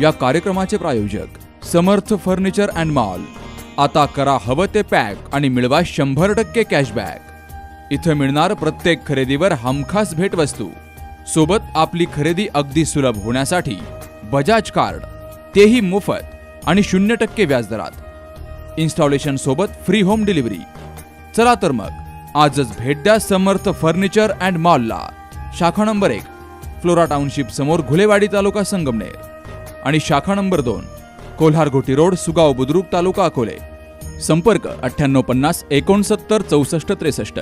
या कार्यक्रमाचे प्रायोजक समर्थ फर्निचर अँड मॉल आता करा हवं ते पॅक आणि मिळवा शंभर टक्के कॅशबॅक इथं मिळणार प्रत्येक खरेदीवर हमखास भेटवस्तू सोबत आपली खरेदी अगदी सुलभ होण्यासाठी बजाज कार्ड तेही मोफत आणि शून्य टक्के व्याजदरात इन्स्टॉलेशन सोबत फ्री होम डिलिव्हरी चला तर मग आजच भेट द्या समर्थ फर्निचर अँड मॉलला शाखा नंबर एक फ्लोरा टाउनशिप समोर घुलेवाडी तालुका संगमनेर आणि शाखा नंबर दोन कोल्हार घोटी रोड सुगाव बुद्रुक तालुका अकोले संपर्क अठ्ठ्याण्णव पन्नास एकोणसत्तर चौसष्ट त्रेसष्ट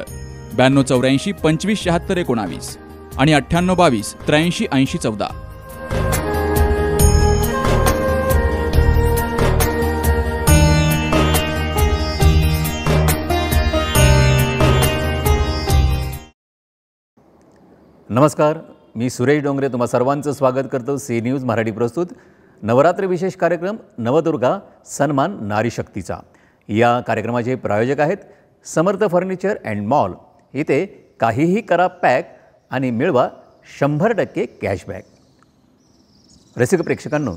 ब्याण्णव चौऱ्याऐंशी पंचवीस शहात्तर एकोणावीस आणि अठ्ठ्याण्णव बावीस त्र्याऐंशी ऐंशी चौदा नमस्कार मी सुरेश डोंगरे तुम्हाला सर्वांचं स्वागत करतो सी न्यूज मराठी प्रस्तुत नवरात्र विशेष कार्यक्रम नवदुर्गा सन्मान नारी शक्तीचा या कार्यक्रमाचे प्रायोजक आहेत समर्थ फर्निचर अँड मॉल इथे काहीही करा पॅक आणि मिळवा शंभर टक्के कॅशबॅक रसिक प्रेक्षकांनो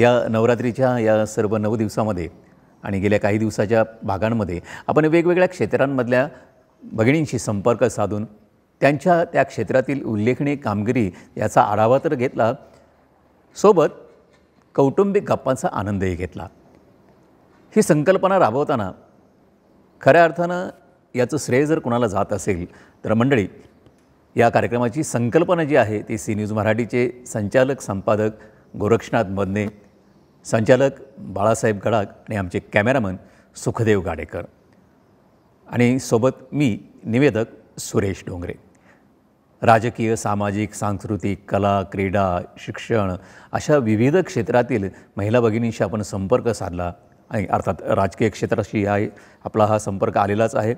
या नवरात्रीच्या या सर्व नऊ दिवसामध्ये आणि गेल्या काही दिवसाच्या भागांमध्ये आपण वेगवेगळ्या क्षेत्रांमधल्या भगिनींशी संपर्क साधून त्यांच्या त्या क्षेत्रातील उल्लेखनीय कामगिरी याचा आढावा तर घेतला सोबत कौटुंबिक गप्पांचा आनंदही घेतला ही संकल्पना राबवताना खऱ्या अर्थानं याचं श्रेय जर कोणाला जात असेल तर मंडळी या कार्यक्रमाची संकल्पना जी आहे ती सी न्यूज मराठीचे संचालक संपादक गोरक्षनाथ मदने संचालक बाळासाहेब गडाक आणि आमचे कॅमेरामन सुखदेव गाडेकर आणि सोबत मी निवेदक सुरेश डोंगरे राजकीय सामाजिक सांस्कृतिक कला क्रीडा शिक्षण अशा विविध क्षेत्रातील महिला भगिनींशी आपण संपर्क साधला आणि अर्थात राजकीय क्षेत्राशी हा आपला हा संपर्क आलेलाच आहे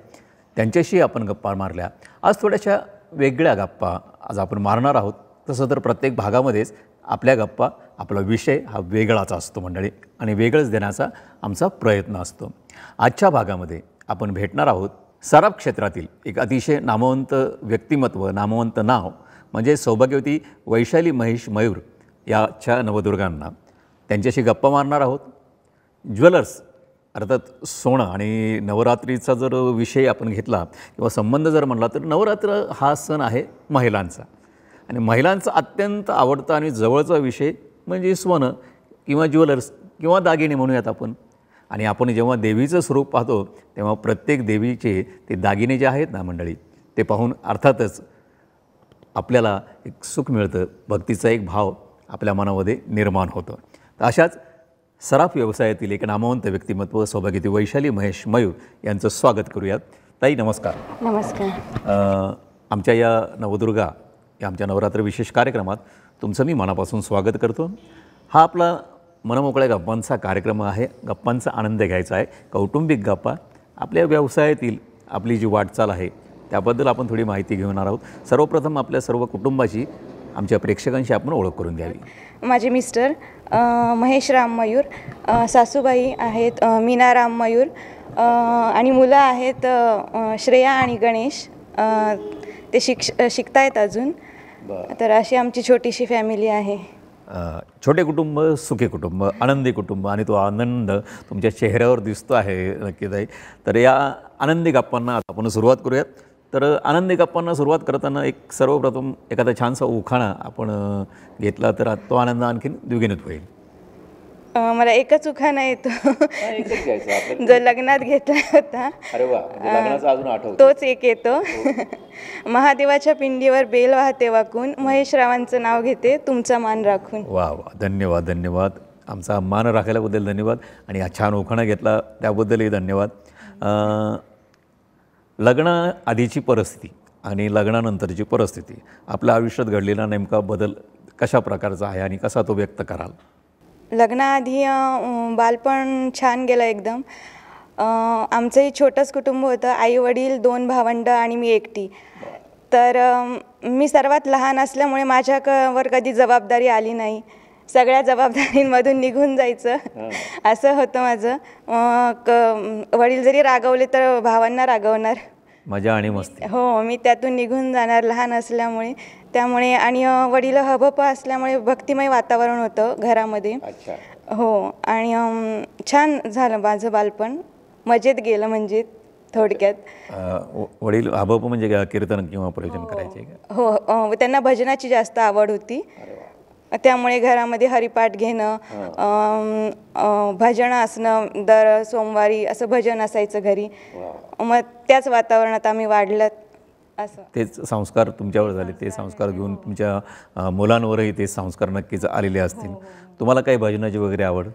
त्यांच्याशी आपण गप्पा मारल्या आज थोड्याशा वेगळ्या गप्पा आज आपण मारणार आहोत तसं तर प्रत्येक भागामध्येच आपल्या गप्पा आपला विषय हा वेगळाचा असतो मंडळी आणि वेगळंच देण्याचा आमचा प्रयत्न असतो आजच्या भागामध्ये आपण भेटणार आहोत सराफ क्षेत्रातील एक अतिशय नामवंत व्यक्तिमत्व नामवंत नाव म्हणजे सौभाग्यवती वैशाली महेश मयूर याच्या नवदुर्गांना त्यांच्याशी गप्पा मारणार आहोत ज्वेलर्स अर्थात सोनं आणि नवरात्रीचा जर विषय आपण घेतला किंवा संबंध जर म्हणला तर नवरात्र हा सण आहे महिलांचा आणि महिलांचा अत्यंत आवडता आणि जवळचा विषय म्हणजे सोनं किंवा ज्वेलर्स किंवा दागिने म्हणूयात आपण आणि आपण जेव्हा देवीचं स्वरूप पाहतो तेव्हा प्रत्येक देवीचे ते दागिने जे आहेत ना मंडळी ते पाहून अर्थातच आपल्याला एक सुख मिळतं भक्तीचा एक भाव आपल्या मनामध्ये निर्माण होतं तर अशाच सराफ व्यवसायातील एक नामवंत व्यक्तिमत्व सौभाग्यती वैशाली महेश मयूर यांचं स्वागत करूयात ताई नमस्कार नमस्कार आमच्या या नवदुर्गा या आमच्या नवरात्र विशेष कार्यक्रमात तुमचं मी मनापासून स्वागत करतो हा आपला मनमोकळ्या गप्पांचा कार्यक्रम आहे गप्पांचा आनंद घ्यायचा आहे कौटुंबिक गप्पा आपल्या व्यवसायातील आपली जी वाटचाल आहे त्याबद्दल आपण थोडी माहिती घेणार आहोत सर्वप्रथम आपल्या सर्व कुटुंबाची आमच्या प्रेक्षकांशी आपण ओळख करून द्यावी माझे मिस्टर महेश राम मयूर सासूबाई आहेत मीना राम मयूर आणि मुलं आहेत श्रेया आणि गणेश ते शिक्ष शिकतायत अजून तर अशी आमची छोटीशी फॅमिली आहे छोटे कुटुंब सुखी कुटुंब आनंदी कुटुंब आणि तो आनंद तुमच्या चेहऱ्यावर दिसतो आहे आहे तर या आनंदी गप्पांना आपण सुरुवात करूयात तर आनंदी गप्पांना सुरुवात करताना एक सर्वप्रथम एखादा छानसा उखाणा आपण घेतला तर तो आनंद आणखीन द्विगिनीत होईल मला एकच उखाणा येतो नाही, जो लग्नात घेतला होता अरे म्हणजे अजून तोच एक येतो हो. महादेवाच्या पिंडीवर बेल वाहते वाकून महेशरावांचं नाव घेते तुमचा मान राखून वा वा धन्यवाद धन्यवाद आमचा मान राखायलाबद्दल धन्यवाद आणि हा छान उखाणा घेतला त्याबद्दलही धन्यवाद लग्न आधीची परिस्थिती आणि लग्नानंतरची परिस्थिती आपल्या आयुष्यात घडलेला नेमका बदल कशा प्रकारचा आहे आणि कसा तो व्यक्त कराल लग्नाआधी बालपण छान गेलं एकदम आमचंही छोटंच कुटुंब होतं आई वडील दोन भावंडं आणि मी एकटी तर मी सर्वात लहान असल्यामुळे माझ्यावर कधी जबाबदारी आली नाही सगळ्या जबाबदारींमधून निघून जायचं असं होतं माझं क वडील जरी रागवले तर भावांना रागवणार मजा आणि हो मी त्यातून निघून जाणार लहान असल्यामुळे त्यामुळे आणि वडील हबप असल्यामुळे भक्तिमय वातावरण होतं घरामध्ये हो आणि छान झालं माझं बालपण मजेत गेलं म्हणजे थोडक्यात वडील हबप म्हणजे कीर्तन किंवा प्रयोजन हो. करायचे हो त्यांना भजनाची जास्त आवड होती त्यामुळे घरामध्ये हरिपाठ घेणं भजन भजनं असणं दर सोमवारी असं भजन असायचं घरी मग त्याच वातावरणात आम्ही वाढलं तेच संस्कार तुमच्यावर झाले ते संस्कार घेऊन हो. तुमच्या मुलांवरही ते संस्कार नक्कीच आलेले असतील हो, हो, तुम्हाला काही भजनाची वगैरे आवड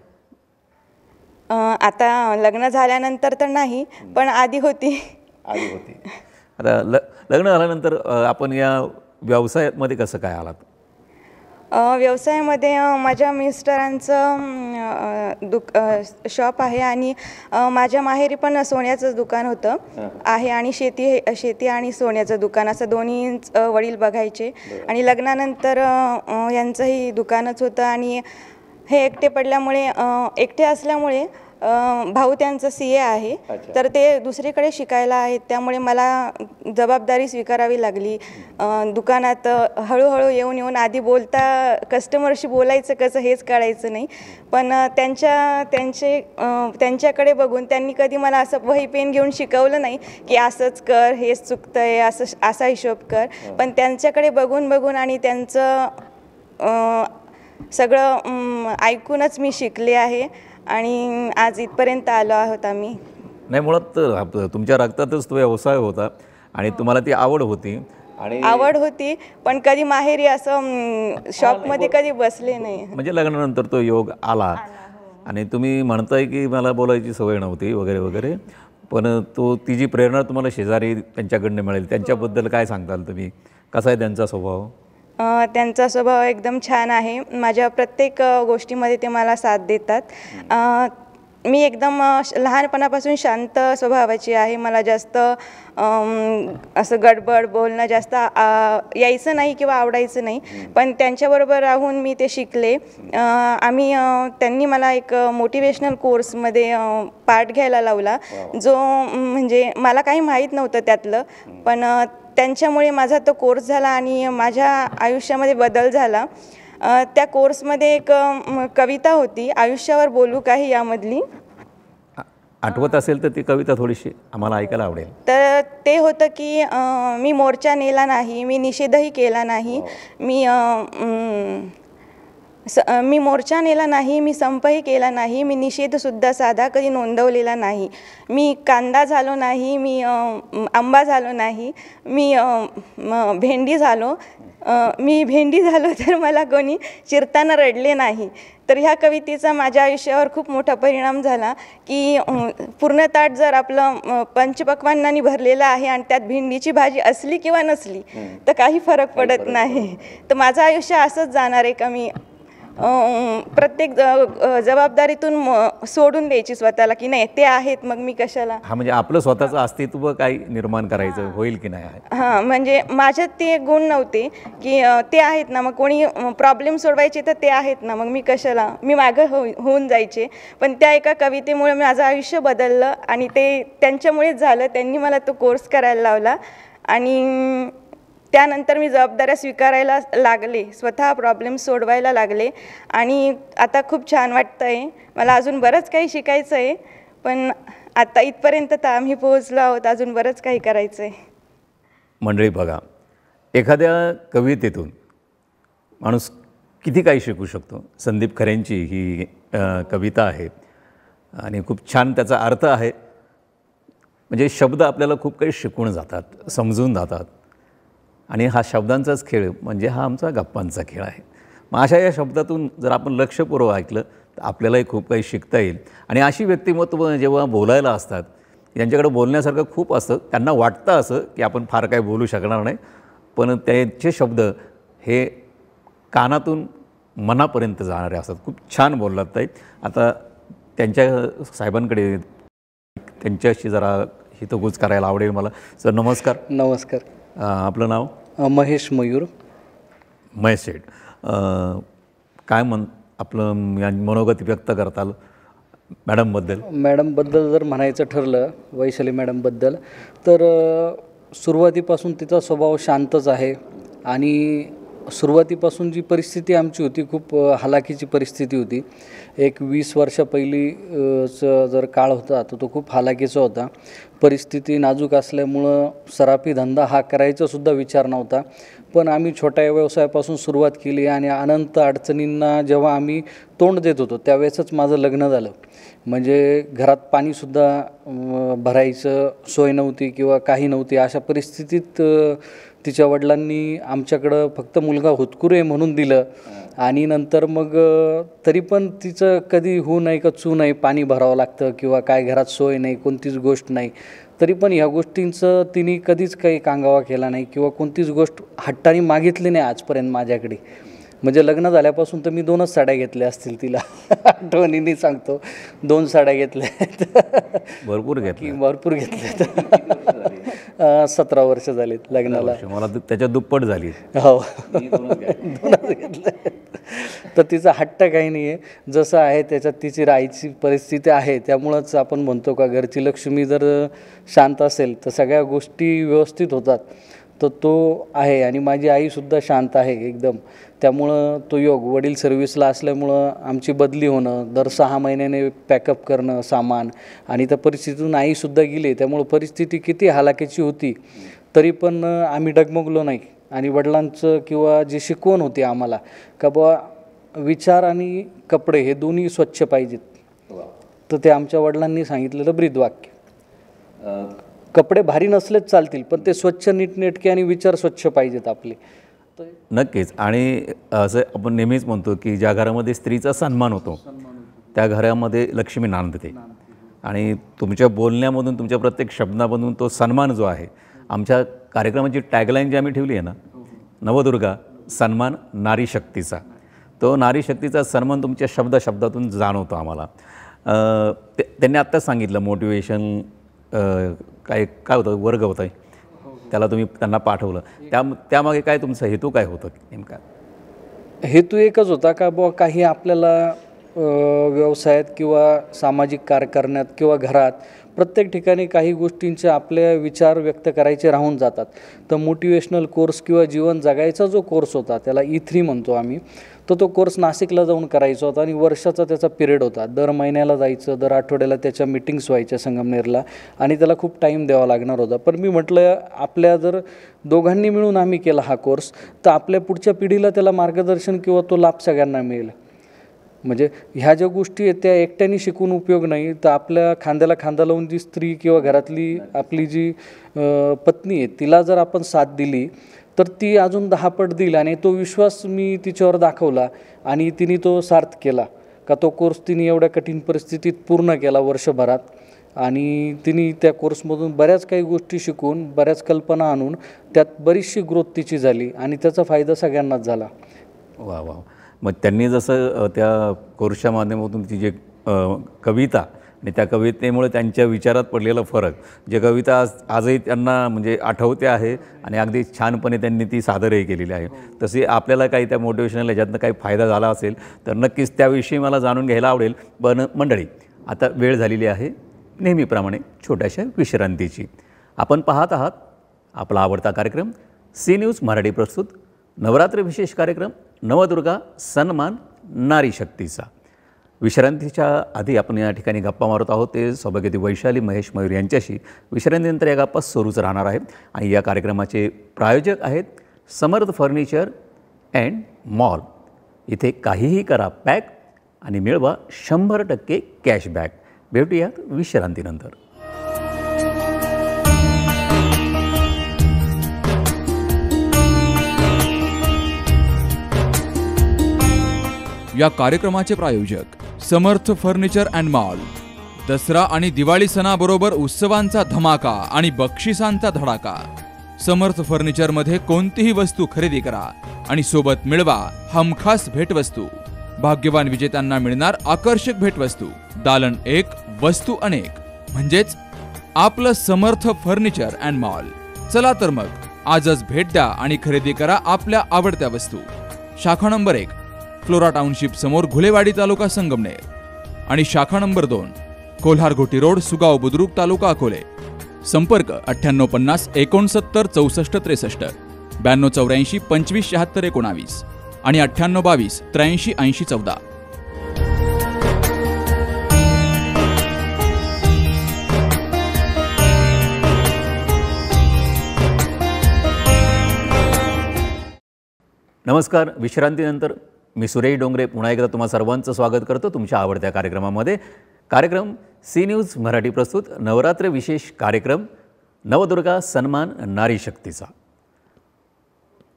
आता लग्न झाल्यानंतर तर नाही पण आधी होती आधी होती आता लग्न झाल्यानंतर आपण या व्यवसायामध्ये कसं काय आलात व्यवसायामध्ये माझ्या मिस्टरांचं दुक शॉप आहे आणि माझ्या माहेरी पण सोन्याचं दुकान होतं आहे आणि शेती हे शेती आणि सोन्याचं दुकान असं दोन्ही वडील बघायचे आणि लग्नानंतर यांचंही दुकानच होतं आणि हे एकटे पडल्यामुळे एकटे असल्यामुळे भाऊ त्यांचं सी ए आहे तर ते दुसरीकडे शिकायला आहेत त्यामुळे मला जबाबदारी स्वीकारावी लागली दुकानात हळूहळू येऊन येऊन आधी बोलता कस्टमरशी बोलायचं कसं हेच कळायचं नाही पण त्यांच्या त्यांचे त्यांच्याकडे बघून त्यांनी कधी मला असं वही पेन घेऊन शिकवलं नाही की असंच कर हेच चुकतं आहे असं असा हिशोब कर पण त्यांच्याकडे बघून बघून आणि त्यांचं सगळं ऐकूनच मी शिकले आहे आणि आज इथपर्यंत आलो आहोत आम्ही नाही मुळात तुमच्या रक्तातच तो व्यवसाय होता आणि तुम्हाला ती आवड होती आणि आवड होती पण कधी माहेरी असं मध्ये कधी बसले नाही म्हणजे लग्नानंतर तो योग आला हो. आणि तुम्ही म्हणताय की मला बोलायची सवय नव्हती वगैरे वगैरे पण तो ती जी प्रेरणा तुम्हाला शेजारी त्यांच्याकडनं मिळेल त्यांच्याबद्दल काय सांगताल तुम्ही कसा आहे त्यांचा स्वभाव त्यांचा स्वभाव एकदम छान आहे माझ्या प्रत्येक गोष्टीमध्ये ते मला साथ देतात मी एकदम लहानपणापासून शांत स्वभावाची आहे मला जास्त असं गडबड बोलणं जास्त यायचं नाही किंवा आवडायचं नाही पण त्यांच्याबरोबर राहून मी ते शिकले आम्ही त्यांनी मला एक मोटिवेशनल कोर्समध्ये पार्ट घ्यायला लावला जो म्हणजे मला काही माहीत नव्हतं त्यातलं पण त्यांच्यामुळे माझा तो कोर्स झाला आणि माझ्या आयुष्यामध्ये बदल झाला त्या कोर्समध्ये एक कविता होती आयुष्यावर बोलू काही यामधली आठवत असेल तर ती कविता थोडीशी आम्हाला ऐकायला आवडेल तर ते होतं की मी मोर्चा नेला नाही मी निषेधही केला नाही हो. मी स मी मोर्चा नेला नाही मी संपही केला नाही मी निषेधसुद्धा साधा कधी नोंदवलेला नाही मी कांदा झालो नाही मी आंबा झालो नाही मी भेंडी झालो मी भेंडी झालो तर मला कोणी चिरताना रडले नाही तर ह्या कवितेचा माझ्या आयुष्यावर खूप मोठा परिणाम झाला की पूर्ण ताट जर आपलं पंचपक्वांनानी भरलेलं आहे आणि त्यात भेंडीची भाजी असली किंवा नसली तर काही फरक पडत नाही तर माझं आयुष्य असंच जाणार आहे का मी प्रत्येक ज- जबाबदारीतून सोडून द्यायची स्वतःला की नाही ते आहेत मग मी कशाला हा म्हणजे आपलं स्वतःचं अस्तित्व काय निर्माण करायचं होईल की नाही हा हां म्हणजे माझ्यात ते गुण नव्हते की ते आहेत ना मग कोणी प्रॉब्लेम सोडवायचे तर ते आहेत ना मग मी कशाला मी मागं हो, होऊन जायचे पण त्या एका कवितेमुळे माझं आयुष्य बदललं आणि ते त्यांच्यामुळेच झालं त्यांनी मला तो कोर्स करायला लावला आणि त्यानंतर मी जबाबदाऱ्या स्वीकारायला लागले स्वतः प्रॉब्लेम सोडवायला लागले आणि आता खूप छान वाटतं आहे मला अजून बरंच काही शिकायचं आहे पण आता इथपर्यंत तर आम्ही पोहोचलो आहोत अजून बरंच काही करायचं आहे मंडळी बघा एखाद्या कवितेतून माणूस किती काही शिकू शकतो संदीप खरेंची ही कविता आहे आणि खूप छान त्याचा अर्थ आहे म्हणजे शब्द आपल्याला खूप काही शिकून जातात समजून जातात आणि हा शब्दांचाच खेळ म्हणजे हा आमचा गप्पांचा खेळ आहे मग अशा या शब्दातून जर आपण लक्षपूर्वक ऐकलं तर आपल्यालाही खूप काही शिकता येईल आणि अशी व्यक्तिमत्व जेव्हा बोलायला असतात यांच्याकडे बोलण्यासारखं खूप असतं त्यांना वाटतं असं की आपण फार काही बोलू शकणार नाही पण त्यांचे शब्द हे कानातून मनापर्यंत जाणारे असतात खूप छान बोललात ताई आता त्यांच्या साहेबांकडे त्यांच्याशी जरा हितगुज करायला आवडेल मला सर नमस्कार नमस्कार आपलं नाव महेश मयूर मयसेट काय म्हण आपलं मनोगती व्यक्त करताल मॅडमबद्दल मॅडमबद्दल जर म्हणायचं ठरलं वैशाली मॅडमबद्दल तर सुरुवातीपासून तिचा स्वभाव शांतच आहे आणि सुरुवातीपासून जी परिस्थिती आमची होती खूप हलाखीची परिस्थिती होती एक वीस वर्ष पहिलीचं जर काळ होता तर तो खूप हालाकीचा होता परिस्थिती नाजूक असल्यामुळं सरापी धंदा हा करायचासुद्धा विचार नव्हता पण आम्ही छोट्या व्यवसायापासून सुरुवात केली आणि अनंत अडचणींना जेव्हा आम्ही तोंड देत होतो त्यावेळेसच माझं लग्न झालं म्हणजे घरात पाणीसुद्धा भरायचं सोय नव्हती किंवा काही नव्हती अशा परिस्थितीत तिच्या वडिलांनी आमच्याकडं फक्त मुलगा होतकुरे म्हणून दिलं आणि नंतर मग तरी पण तिचं कधी होऊ नाही का चू नाही पाणी भरावं लागतं किंवा काय घरात सोय नाही कोणतीच गोष्ट नाही तरी पण ह्या गोष्टींचं तिने कधीच काही कांगावा केला नाही किंवा कोणतीच गोष्ट हट्टाने मागितली नाही आजपर्यंत माझ्याकडे म्हणजे लग्न झाल्यापासून तर मी दोनच साड्या घेतल्या असतील तिला आठवणीने सांगतो दोन साड्या घेतल्या भरपूर घेतली भरपूर घेतल्या सतरा वर्ष झालीत लग्नाला मला त्याच्या दुप्पट झाली हो दोनच घेतले तर तिचा हट्ट काही नाही आहे जसं आहे त्याच्यात तिची राहायची परिस्थिती आहे त्यामुळंच आपण म्हणतो का घरची लक्ष्मी जर शांत असेल तर सगळ्या गोष्टी व्यवस्थित होतात तर तो आहे आणि माझी आईसुद्धा शांत आहे एकदम त्यामुळं तो योग वडील सर्व्हिसला असल्यामुळं आमची बदली होणं दर सहा महिन्याने पॅकअप करणं सामान आणि त्या परिस्थितीतून आईसुद्धा गेली त्यामुळं परिस्थिती किती हालाकीची होती तरी पण आम्ही डगमगलो नाही आणि वडिलांचं किंवा जी शिकवण होती आम्हाला का बा विचार आणि कपडे हे दोन्ही स्वच्छ पाहिजेत तर ते आमच्या वडिलांनी सांगितलेलं वाक्य कपडे भारी नसलेच चालतील पण ते स्वच्छ नीटनेटके आणि विचार स्वच्छ पाहिजेत आपले नक्कीच आणि असं आपण नेहमीच म्हणतो की ज्या घरामध्ये स्त्रीचा सन्मान होतो त्या घरामध्ये लक्ष्मी नांदते हो. आणि तुमच्या बोलण्यामधून तुमच्या प्रत्येक शब्दामधून तो सन्मान जो आहे आमच्या कार्यक्रमाची टॅगलाईन जी आम्ही ठेवली आहे ना नवदुर्गा सन्मान नारी शक्तीचा तो नारी शक्तीचा सन्मान तुमच्या शब्द शब्दातून जाणवतो आम्हाला ते त्यांनी आत्ताच सांगितलं मोटिवेशन काय काय होतं वर्ग आहे त्याला तुम्ही त्यांना पाठवलं त्या त्यामागे काय तुमचा हेतू काय होतं नेमका हेतू एकच होता का बुवा काही आपल्याला व्यवसायात किंवा सामाजिक कार्य करण्यात किंवा घरात प्रत्येक ठिकाणी काही गोष्टींचे आपले विचार व्यक्त करायचे राहून जातात तर मोटिवेशनल कोर्स किंवा जीवन जगायचा जो कोर्स होता त्याला ई e थ्री म्हणतो आम्ही तर तो कोर्स नाशिकला जाऊन करायचा होता आणि वर्षाचा त्याचा पिरियड होता दर महिन्याला जायचं दर आठवड्याला त्याच्या मिटिंग्स व्हायच्या संगमनेरला आणि त्याला खूप टाईम द्यावा लागणार होता पण मी म्हटलं आपल्या जर दोघांनी मिळून आम्ही केला हा कोर्स तर आपल्या पुढच्या पिढीला त्याला मार्गदर्शन किंवा तो लाभ सगळ्यांना मिळेल म्हणजे ह्या ज्या गोष्टी आहेत त्या एकट्याने शिकून उपयोग नाही तर आपल्या खांद्याला खांदा लावून जी स्त्री किंवा घरातली आपली जी पत्नी आहे तिला जर आपण साथ दिली तर ती अजून दहा पट दिली आणि तो विश्वास मी तिच्यावर दाखवला आणि तिने तो सार्थ केला का तो कोर्स तिने एवढ्या कठीण परिस्थितीत पूर्ण केला वर्षभरात आणि तिने त्या कोर्समधून बऱ्याच काही गोष्टी शिकून बऱ्याच कल्पना आणून त्यात बरीचशी ग्रोथ तिची झाली आणि त्याचा फायदा सगळ्यांनाच झाला वा वा मग त्यांनी जसं त्या कोर्सच्या माध्यमातून ती जे कविता आणि त्या कवितेमुळे त्यांच्या विचारात पडलेला फरक जे कविता आज आजही त्यांना म्हणजे आठवते आहे आणि अगदी छानपणे त्यांनी ती सादरही केलेली आहे हो. तसे आपल्याला काही त्या मोटिवेशनल याच्यातनं काही फायदा झाला असेल तर नक्कीच त्याविषयी मला जाणून घ्यायला आवडेल पण मंडळी आता वेळ झालेली आहे नेहमीप्रमाणे छोट्याशा विश्रांतीची आपण पाहत आहात आपला आवडता कार्यक्रम सी न्यूज मराठी प्रस्तुत नवरात्र विशेष कार्यक्रम नवदुर्गा सन्मान नारी शक्तीचा विश्रांतीच्या आधी आपण या ठिकाणी गप्पा मारत आहोत ते सौभाग्यती वैशाली महेश मयूर यांच्याशी विश्रांतीनंतर या गप्पा सुरूच राहणार आहेत आणि या कार्यक्रमाचे प्रायोजक आहेत समर्थ फर्निचर अँड मॉल इथे काहीही करा पॅक आणि मिळवा शंभर टक्के कॅशबॅक भेटूयात विश्रांतीनंतर या कार्यक्रमाचे प्रायोजक Samarth furniture and mall Dasara आणि दिवाळी सणाबरोबर उत्सवांचा धमाका आणि बक्षिसांचा धडाका समर्थ फर्निचर मध्ये कोणतीही वस्तू खरेदी करा आणि सोबत मिळवा हमखास भेटवस्तू भाग्यवान विजेत्यांना मिळणार आकर्षक भेटवस्तू दालन एक वस्तू अनेक म्हणजेच आपलं समर्थ फर्निचर अँड मॉल चला तर मग आजच भेट द्या आणि खरेदी करा आपल्या आवडत्या वस्तू शाखा नंबर एक फ्लोरा टाउनशिप समोर घुलेवाडी तालुका संगमनेर आणि शाखा नंबर दोन कोल्हारघोटी रोड सुगाव बुद्रुक तालुका अकोले संपर्क अठ्ठ्याण्णव पन्नास एकोणसत्तर चौसष्ट त्रेसष्ट ब्याण्णव चौऱ्याऐंशी पंचवीस शहात्तर एकोणावीस आणि अठ्ठ्याण्णव बावीस त्र्याऐंशी ऐंशी चौदा नमस्कार विश्रांतीनंतर मी सुरेश डोंगरे पुन्हा एकदा तुम्हा सर्वांचं स्वागत करतो तुमच्या आवडत्या कार्यक्रमामध्ये कार्यक्रम सी न्यूज मराठी प्रस्तुत नवरात्र विशेष कार्यक्रम नवदुर्गा सन्मान नारी शक्तीचा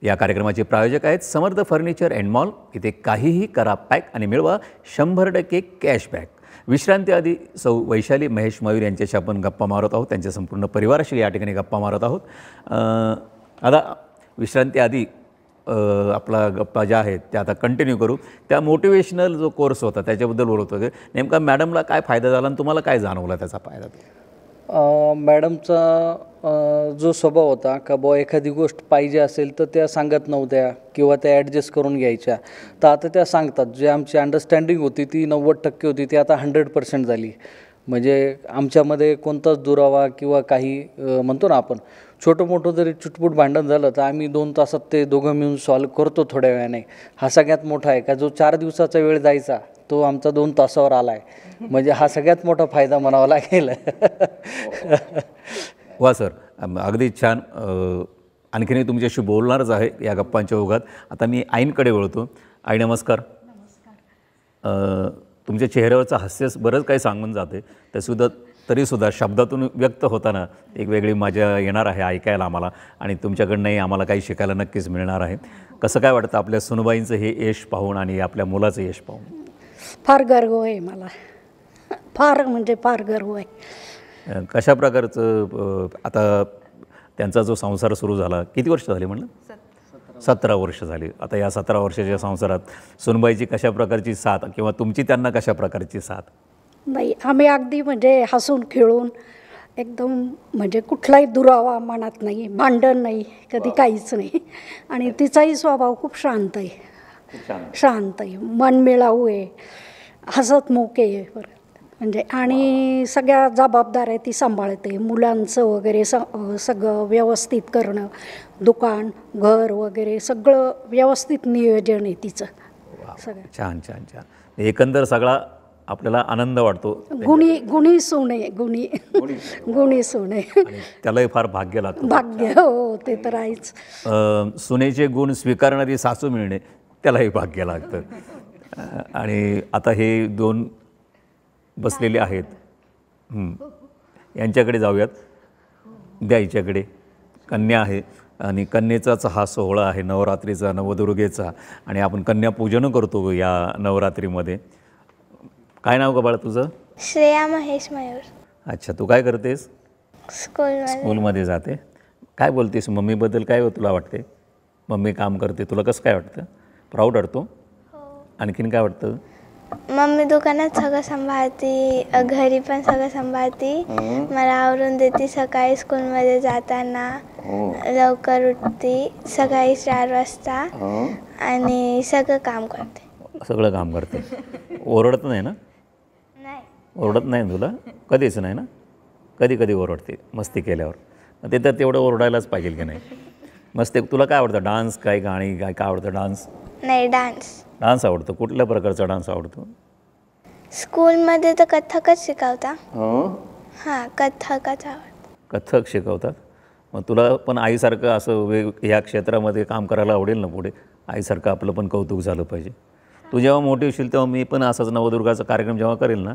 या कार्यक्रमाचे प्रायोजक आहेत समर्थ फर्निचर अँड मॉल इथे काहीही करा पॅक आणि मिळवा शंभर टक्के कॅशबॅक आधी सौ वैशाली महेश मयूर यांच्याशी आपण गप्पा मारत आहोत त्यांच्या संपूर्ण परिवाराशी या ठिकाणी गप्पा मारत आहोत आता विश्रांतीआधी आपला गप्पा ज्या आहेत त्या आता कंटिन्यू करू त्या मोटिवेशनल जो कोर्स होता त्याच्याबद्दल बोलत होते नेमका मॅडमला काय फायदा झाला आणि तुम्हाला काय जाणवला त्याचा फायदा मॅडमचा जो स्वभाव होता का बुवा एखादी गोष्ट पाहिजे असेल तर त्या सांगत नव्हत्या किंवा त्या ॲडजस्ट करून घ्यायच्या तर आता त्या सांगतात जे आमची अंडरस्टँडिंग होती ती नव्वद टक्के होती ती आता हंड्रेड पर्सेंट झाली म्हणजे आमच्यामध्ये कोणताच दुरावा किंवा काही म्हणतो ना आपण छोटं मोठं जरी चुटपुट भांडण झालं तर आम्ही दोन तासात ते दोघं मिळून सॉल्व करतो थोड्या वेळाने हा सगळ्यात मोठा आहे का जो चार दिवसाचा वेळ जायचा तो आमचा दोन तासावर आला आहे म्हणजे हा सगळ्यात मोठा फायदा म्हणावा लागेल वा सर अगदी छान आणखीन तुमच्याशी बोलणारच आहे या गप्पांच्या ओघात आता मी आईंकडे वळतो आई नमस्कार तुमच्या चेहऱ्यावरचं हास्यच बरंच काही सांगून जाते त्यासुद्धा तरीसुद्धा शब्दातून व्यक्त होताना एक वेगळी मजा येणार आहे ऐकायला आम्हाला आणि तुमच्याकडनंही आम्हाला काही शिकायला नक्कीच मिळणार आहे कसं काय वाटतं आपल्या सुनबाईंचं हे यश पाहून आणि आपल्या मुलाचं यश पाहून फार गर्व आहे मला फार म्हणजे फार गर्व आहे कशा प्रकारचं आता त्यांचा जो संसार सुरू झाला किती वर्ष झाली म्हणलं सतरा वर्ष झाली आता या सतरा वर्षाच्या संसारात सुनबाईची कशा प्रकारची साथ किंवा तुमची त्यांना कशा प्रकारची साथ नाही आम्ही अगदी म्हणजे हसून खेळून एकदम म्हणजे कुठलाही दुरावा मनात नाही भांडण नाही कधी काहीच नाही आणि तिचाही स्वभाव खूप शांत आहे शांत आहे मनमिळाऊ आहे हसत मोके आहे परत म्हणजे आणि सगळ्या जबाबदाऱ्या ती सांभाळते मुलांचं वगैरे स सगळं व्यवस्थित करणं दुकान घर वगैरे सगळं व्यवस्थित नियोजन आहे तिचं सगळं छान छान छान एकंदर सगळा आपल्याला आनंद वाटतो गुणी गुणी सोने गुणी गुणी सोने त्यालाही फार भाग्य लागतं भाग्य हो ते तर आहेच सुनेचे गुण स्वीकारणारी सासू मिळणे त्यालाही भाग्य लागतं आणि आता हे दोन बसलेले आहेत यांच्याकडे जाऊयात द्यायच्याकडे कन्या आहे आणि कन्येचाच हा सोहळा आहे नवरात्रीचा नवदुर्गेचा आणि आपण कन्यापूजन करतो या नवरात्रीमध्ये काय नाव का बाळा तुझं श्रेया महेश मयूर अच्छा तू काय करतेस स्कूल स्कूलमध्ये जाते काय बोलतेस मम्मीबद्दल काय तुला वाटते मम्मी काम करते तुला कसं काय वाटतं प्राऊड वाटतो हो. आणखीन काय वाटतं मम्मी दुकानात सगळं सांभाळते घरी पण सगळं सांभाळते मला आवरून देते सकाळी स्कूलमध्ये जाताना हो. लवकर उठते सकाळी चार वाजता हो. आणि सगळं काम करते सगळं काम करते ओरडत नाही ना ओरडत नाही तुला कधीच नाही ना कधी कधी ओरडते मस्ती केल्यावर मग ते तर तेवढं ओरडायलाच पाहिजे की नाही मस्ती तुला काय आवडतं डान्स काय गाणी काय काय आवडतं डान्स नाही डान्स डान्स आवडतो कुठल्या प्रकारचा डान्स आवडतो स्कूलमध्ये तर कथकच शिकवता हो? हां कथकच आवडतं कथक शिकवतात मग तुला पण आईसारखं असं वेग ह्या क्षेत्रामध्ये काम करायला आवडेल ना पुढे आईसारखं आपलं पण कौतुक झालं पाहिजे तू जेव्हा मोठी होशील तेव्हा मी पण असाच नवदुर्गाचा कार्यक्रम जेव्हा करेल ना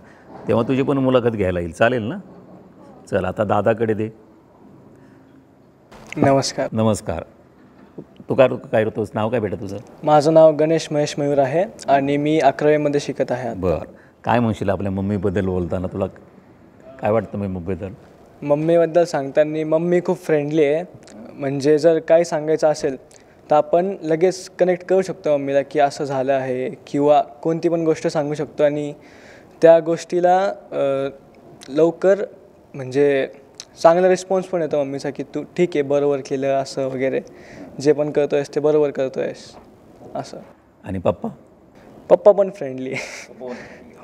तेव्हा तुझी पण मुलाखत घ्यायला येईल चालेल ना चल आता दादाकडे दे नमस्कार नमस्कार तू काय काय होतोस नाव काय भेटत तुझं माझं नाव गणेश महेश मयूर आहे आणि मी अकरावीमध्ये शिकत आहे बरं काय म्हणशील आपल्या मम्मीबद्दल बोलताना तुला काय वाटतं मी मम्मीबद्दल मम्मीबद्दल सांगताना मम्मी खूप फ्रेंडली आहे म्हणजे जर काय सांगायचं असेल तर आपण लगेच कनेक्ट करू शकतो मम्मीला की असं झालं आहे किंवा कोणती पण गोष्ट सांगू शकतो आणि त्या गोष्टीला लवकर म्हणजे चांगला रिस्पॉन्स पण येतो मम्मीचा की तू ठीक आहे बरोबर केलं असं वगैरे जे पण करतो आहेस ते बरोबर करतो आहेस असं आणि पप्पा पप्पा पण फ्रेंडली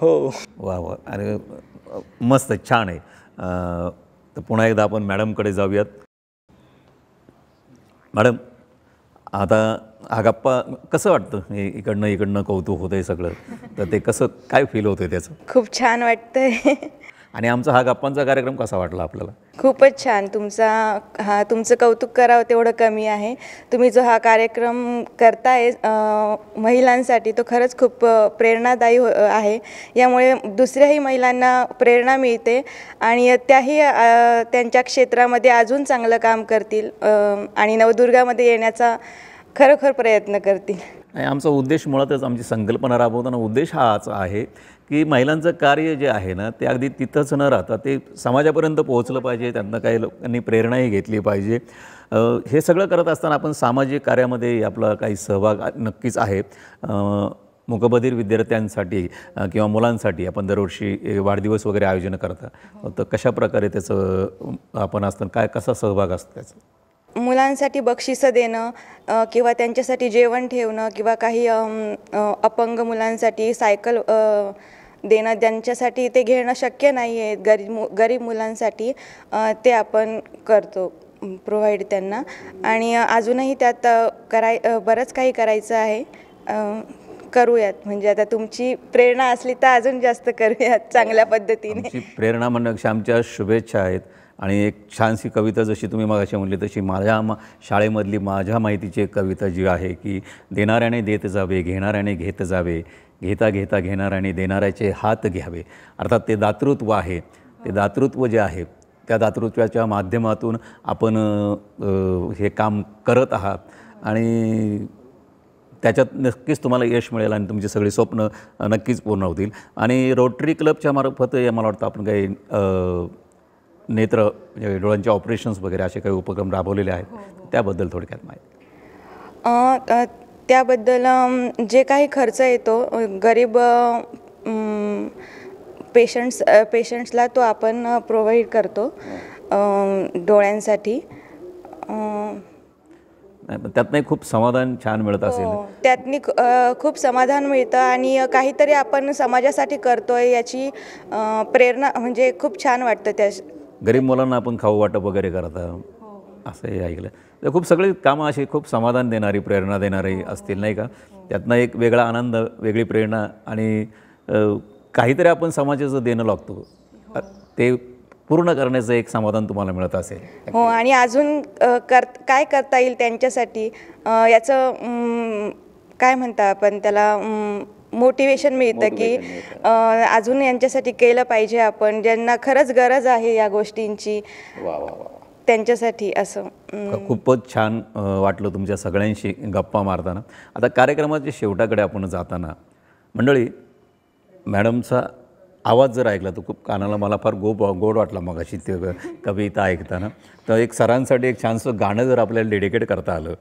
हो वा वा अरे मस्त छान आहे तर पुन्हा एकदा आपण मॅडमकडे जाऊयात मॅडम आता आगप्पा कसं वाटतं हे इकडनं इकडनं कौतुक होतंय सगळं तर ते कसं काय फील होतंय त्याचं खूप छान वाटतंय आणि आमचा हा गप्पांचा कार्यक्रम कसा वाटला आपल्याला खूपच छान तुमचा हा तुमचं कौतुक करावं तेवढं कमी आहे तुम्ही जो हा कार्यक्रम करताय महिलांसाठी तो खरंच खूप प्रेरणादायी हो आहे यामुळे दुसऱ्याही महिलांना प्रेरणा मिळते आणि त्याही त्यांच्या क्षेत्रामध्ये अजून चांगलं काम करतील आणि नवदुर्गामध्ये येण्याचा खरोखर प्रयत्न करतील आमचा उद्देश मुळातच आमची संकल्पना राबवताना उद्देश हाच आहे की महिलांचं कार्य जे आहे ना ते अगदी तिथंच न राहता ते समाजापर्यंत पोहोचलं पाहिजे त्यांना काही लोकांनी प्रेरणाही घेतली पाहिजे हे सगळं करत असताना आपण सामाजिक कार्यामध्ये आपला काही सहभाग नक्कीच आहे मुकबधीर विद्यार्थ्यांसाठी किंवा मुलांसाठी आपण दरवर्षी वाढदिवस वगैरे आयोजन करता हो. तर कशाप्रकारे त्याचं आपण असताना काय कसा सहभाग असतो त्याचा मुलांसाठी बक्षिसं देणं किंवा त्यांच्यासाठी जेवण ठेवणं किंवा काही अपंग मुलांसाठी सायकल देणं ज्यांच्यासाठी ते घेणं शक्य नाही आहे गरीब मु गरीब मुलांसाठी ते आपण करतो प्रोव्हाइड त्यांना आणि अजूनही त्यात कराय बरंच काही करायचं आहे करूयात म्हणजे आता तुमची प्रेरणा असली तर अजून जास्त करूयात चांगल्या पद्धतीने प्रेरणा म्हणून आमच्या शुभेच्छा आहेत आणि एक छानशी कविता जशी तुम्ही मग अशी म्हणली तशी माझ्या मा शाळेमधली माझ्या माहितीची एक कविता जी आहे की देणाऱ्याने देत जावे घेणाऱ्याने घेत जावे घेता घेता घेणार आणि देणाऱ्याचे हात घ्यावे अर्थात ते दातृत्व आहे ते दातृत्व जे आहे त्या दातृत्वाच्या माध्यमातून आपण हे काम करत आहात आणि त्याच्यात नक्कीच तुम्हाला यश मिळेल आणि तुमची सगळी स्वप्न नक्कीच पूर्ण होतील आणि रोटरी क्लबच्या मार्फत मला वाटतं आपण काही नेत्र म्हणजे डोळ्यांचे ऑपरेशन्स वगैरे असे काही उपक्रम राबवलेले आहेत हो, हो. त्याबद्दल थोडक्यात माहिती त्याबद्दल जे काही खर्च येतो गरीब पेशंट्स पेशंट्सला तो आपण प्रोव्हाइड करतो डोळ्यांसाठी त्यातनं खूप समाधान छान मिळत असेल हो, त्यातनी खूप समाधान मिळतं आणि काहीतरी आपण समाजासाठी करतोय याची प्रेरणा म्हणजे खूप छान वाटतं त्या गरीब मुलांना आपण खाऊ वाटप वगैरे करता हो. असं हे ऐकलं खूप सगळे कामं अशी खूप समाधान देणारी प्रेरणा देणारी असतील नाही का त्यातनं एक वेगळा आनंद वेगळी प्रेरणा आणि काहीतरी आपण समाजाचं देणं लागतो ते पूर्ण करण्याचं एक समाधान तुम्हाला मिळत असेल हो आणि अजून कर काय करता येईल त्यांच्यासाठी याचं काय म्हणता आपण त्याला मोटिवेशन मिळतं की अजून यांच्यासाठी केलं पाहिजे आपण ज्यांना खरंच गरज आहे या गोष्टींची त्यांच्यासाठी असं खूपच छान वाटलं तुमच्या सगळ्यांशी गप्पा मारताना आता कार्यक्रमाच्या शेवटाकडे आपण जाताना मंडळी मॅडमचा आवाज जर ऐकला तर खूप कानाला मला फार गो गोड वाटला मग अशी ते कविता ऐकताना तर एक सरांसाठी एक छानसं गाणं जर आपल्याला डेडिकेट करता आलं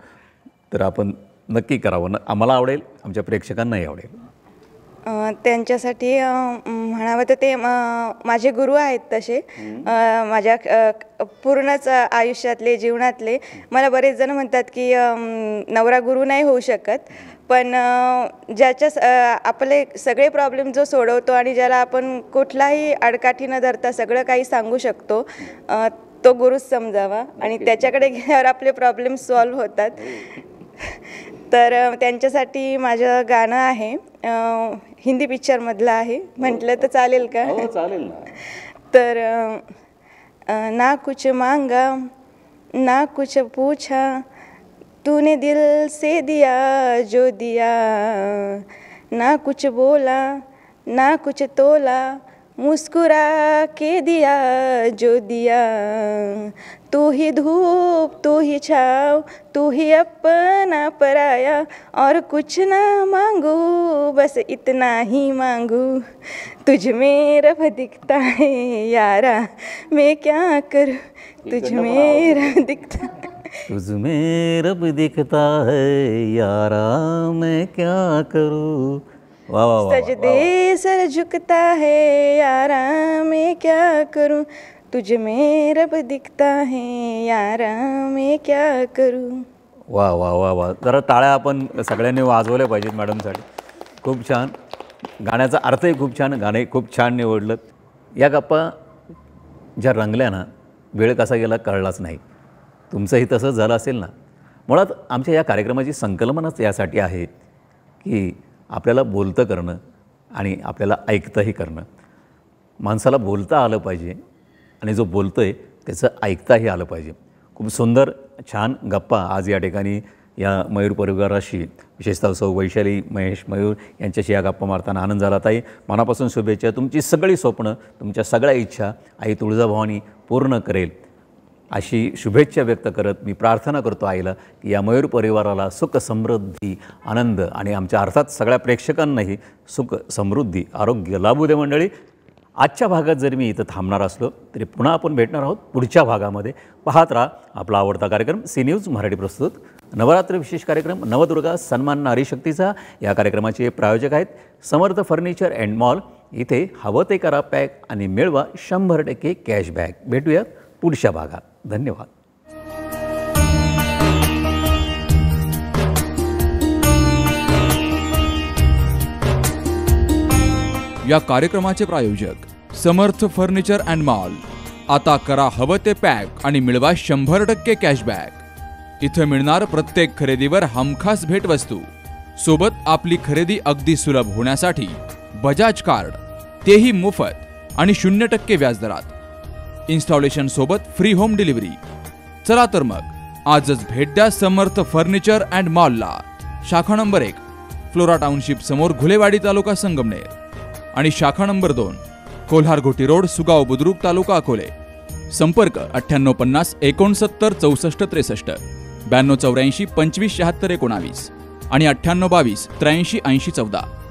तर आपण नक्की करावं न आम्हाला आवडेल आमच्या प्रेक्षकांनाही आवडेल त्यांच्यासाठी म्हणावं तर ते माझे गुरु आहेत तसे माझ्या पूर्णच आयुष्यातले जीवनातले मला बरेच जण म्हणतात की नवरा गुरु नाही होऊ शकत पण ज्याच्या आपले सगळे प्रॉब्लेम जो सोडवतो आणि ज्याला आपण कुठलाही अडकाठी न धरता सगळं काही सांगू शकतो तो गुरुच समजावा आणि त्याच्याकडे गेल्यावर आपले प्रॉब्लेम सॉल्व्ह होतात हो. तर त्यांच्यासाठी माझं गाणं आहे हिंदी पिक्चरमधलं आहे म्हटलं तर चालेल का हो, चालेल तर ना कुछ मांगा ना कुछ पूछा तूने दिल से दिया जो दिया ना कुछ बोला ना कुछ तोला मुस्कुरा के दिया जो दिया तू ही धूप तू ही छाव तू ही अपना पराया और कुछ ना मांगू बस इतना ही मांगू तुझ में रब दिखता है यारा मैं क्या करूँ तुझ में रब दिखता तुझ में रब दिखता है यारा मैं क्या करूँ सजदे सर झुकता है यारा मैं क्या करूं में दिखता है यारा क्या करूं वा वा वा वा जरा टाळ्या आपण सगळ्यांनी वाजवल्या पाहिजेत मॅडमसाठी खूप छान गाण्याचा अर्थही खूप छान गाणे खूप छान निवडलं या गप्पा ज्या रंगल्या ना वेळ कसा गेला कळलाच नाही तुमचंही तसंच झालं असेल ना मुळात आमच्या या कार्यक्रमाची संकल्पनाच यासाठी आहे की आपल्याला बोलतं करणं आणि आपल्याला ऐकतंही करणं माणसाला बोलता आलं पाहिजे आणि जो बोलतो आहे त्याचं ऐकताही आलं पाहिजे खूप सुंदर छान गप्पा आज या ठिकाणी या मयूर परिवाराशी विशेषतः सौ वैशाली महेश मयूर यांच्याशी या गप्पा मारताना आनंद झाला ताई मनापासून शुभेच्छा तुमची सगळी स्वप्न तुमच्या सगळ्या इच्छा आई तुळजाभवानी पूर्ण करेल अशी शुभेच्छा व्यक्त करत मी प्रार्थना करतो आईला की या मयूर परिवाराला सुख समृद्धी आनंद आणि आमच्या अर्थात सगळ्या प्रेक्षकांनाही सुख समृद्धी आरोग्य लाभू दे मंडळी आजच्या भागात जरी मी इथं थांबणार असलो तरी पुन्हा आपण भेटणार आहोत पुढच्या भागामध्ये पाहत राहा आपला आवडता कार्यक्रम सी न्यूज मराठी प्रस्तुत नवरात्र विशेष कार्यक्रम नवदुर्गा सन्मान नारी शक्तीचा या कार्यक्रमाचे प्रायोजक आहेत समर्थ फर्निचर अँड मॉल इथे हवं ते करा पॅक आणि मिळवा शंभर टक्के कॅशबॅक भेटूयात पुढच्या भागात धन्यवाद या कार्यक्रमाचे प्रायोजक समर्थ फर्निचर अँड मॉल आता करा हवं ते पॅक आणि मिळवा शंभर टक्के कॅशबॅक इथं मिळणार प्रत्येक खरेदीवर हमखास भेटवस्तू सोबत आपली खरेदी अगदी सुलभ होण्यासाठी बजाज कार्ड तेही मोफत आणि शून्य टक्के व्याजदरात इन्स्टॉलेशन सोबत फ्री होम डिलिव्हरी चला तर मग आजच भेट द्या समर्थ फर्निचर अँड मॉलला शाखा नंबर एक फ्लोरा टाउनशिप समोर घुलेवाडी तालुका संगमनेर आणि शाखा नंबर दोन कोल्हारघोटी रोड सुगाव बुद्रुक तालुका अकोले संपर्क अठ्ठ्याण्णव पन्नास एकोणसत्तर चौसष्ट त्रेसष्ट ब्याण्णव चौऱ्याऐंशी पंचवीस शहात्तर एकोणावीस आणि अठ्ठ्याण्णव बावीस त्र्याऐंशी ऐंशी चौदा